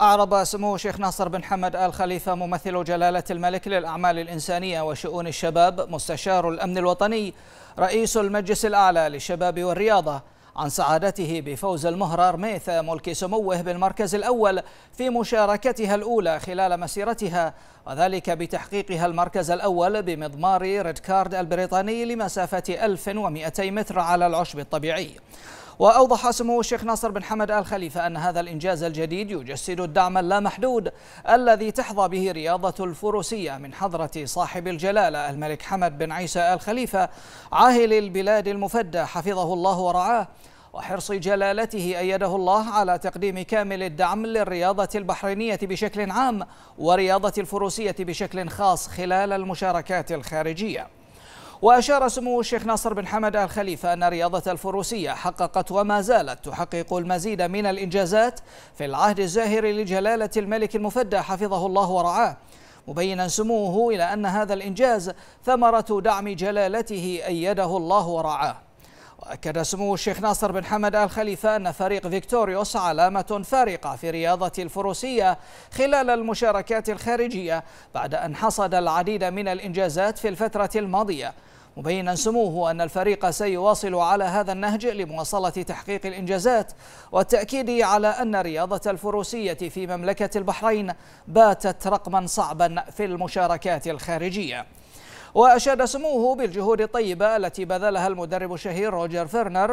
أعرب سمو شيخ ناصر بن حمد آل خليفة ممثل جلالة الملك للأعمال الإنسانية وشؤون الشباب مستشار الأمن الوطني رئيس المجلس الأعلى للشباب والرياضة عن سعادته بفوز المهرة رميثة ملك سموه بالمركز الأول في مشاركتها الأولى خلال مسيرتها وذلك بتحقيقها المركز الأول بمضمار ريد كارد البريطاني لمسافة 1200 متر على العشب الطبيعي وأوضح سمو الشيخ ناصر بن حمد آل خليفة أن هذا الإنجاز الجديد يجسد الدعم اللامحدود الذي تحظى به رياضة الفروسية من حضرة صاحب الجلالة الملك حمد بن عيسى آل خليفة عاهل البلاد المفدى حفظه الله ورعاه وحرص جلالته أيده الله على تقديم كامل الدعم للرياضة البحرينية بشكل عام ورياضة الفروسية بشكل خاص خلال المشاركات الخارجية وأشار سمو الشيخ ناصر بن حمد آل خليفة أن رياضة الفروسية حققت وما زالت تحقق المزيد من الإنجازات في العهد الزاهر لجلالة الملك المفدى حفظه الله ورعاه مبينا سموه إلى أن هذا الإنجاز ثمرة دعم جلالته أيده الله ورعاه وأكد سمو الشيخ ناصر بن حمد آل خليفة أن فريق فيكتوريوس علامة فارقة في رياضة الفروسية خلال المشاركات الخارجية بعد أن حصد العديد من الإنجازات في الفترة الماضية مبينا سموه أن الفريق سيواصل على هذا النهج لمواصلة تحقيق الإنجازات والتأكيد على أن رياضة الفروسية في مملكة البحرين باتت رقما صعبا في المشاركات الخارجية وأشاد سموه بالجهود الطيبة التي بذلها المدرب الشهير روجر فيرنر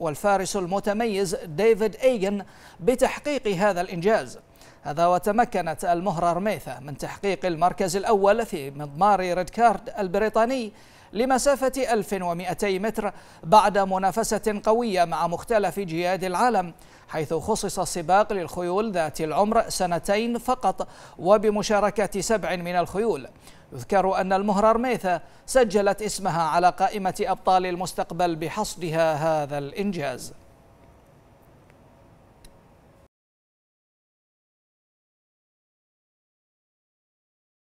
والفارس المتميز ديفيد إيجن بتحقيق هذا الإنجاز هذا وتمكنت المهرة رميثة من تحقيق المركز الأول في مضمار ريد كارد البريطاني لمسافة 1200 متر بعد منافسة قوية مع مختلف جياد العالم حيث خصص السباق للخيول ذات العمر سنتين فقط وبمشاركة سبع من الخيول يذكر أن المهرة ميثا سجلت اسمها على قائمة أبطال المستقبل بحصدها هذا الإنجاز